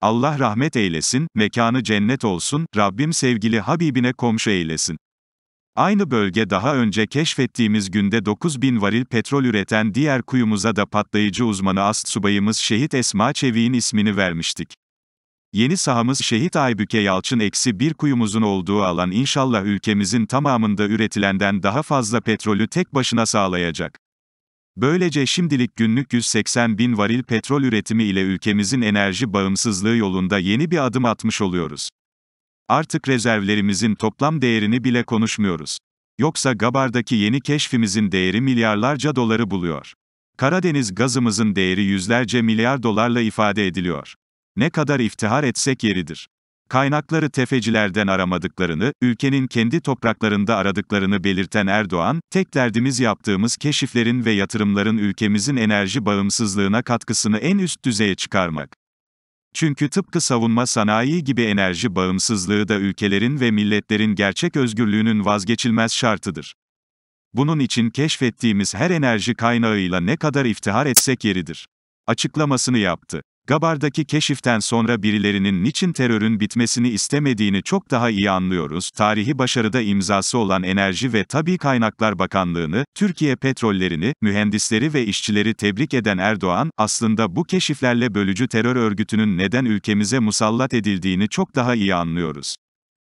Allah rahmet eylesin, mekanı cennet olsun, Rabbim sevgili Habibine komşu eylesin. Aynı bölge daha önce keşfettiğimiz günde 9000 varil petrol üreten diğer kuyumuza da patlayıcı uzmanı ast subayımız Şehit Esma Çevik'in ismini vermiştik. Yeni sahamız Şehit Aybüke Yalçın eksi bir kuyumuzun olduğu alan inşallah ülkemizin tamamında üretilenden daha fazla petrolü tek başına sağlayacak. Böylece şimdilik günlük 180 bin varil petrol üretimi ile ülkemizin enerji bağımsızlığı yolunda yeni bir adım atmış oluyoruz. Artık rezervlerimizin toplam değerini bile konuşmuyoruz. Yoksa Gabar'daki yeni keşfimizin değeri milyarlarca doları buluyor. Karadeniz gazımızın değeri yüzlerce milyar dolarla ifade ediliyor. Ne kadar iftihar etsek yeridir. Kaynakları tefecilerden aramadıklarını, ülkenin kendi topraklarında aradıklarını belirten Erdoğan, tek derdimiz yaptığımız keşiflerin ve yatırımların ülkemizin enerji bağımsızlığına katkısını en üst düzeye çıkarmak. Çünkü tıpkı savunma sanayi gibi enerji bağımsızlığı da ülkelerin ve milletlerin gerçek özgürlüğünün vazgeçilmez şartıdır. Bunun için keşfettiğimiz her enerji kaynağıyla ne kadar iftihar etsek yeridir. Açıklamasını yaptı. Gabar'daki keşiften sonra birilerinin niçin terörün bitmesini istemediğini çok daha iyi anlıyoruz. Tarihi başarıda imzası olan Enerji ve Tabi Kaynaklar Bakanlığı'nı, Türkiye petrollerini, mühendisleri ve işçileri tebrik eden Erdoğan, aslında bu keşiflerle bölücü terör örgütünün neden ülkemize musallat edildiğini çok daha iyi anlıyoruz.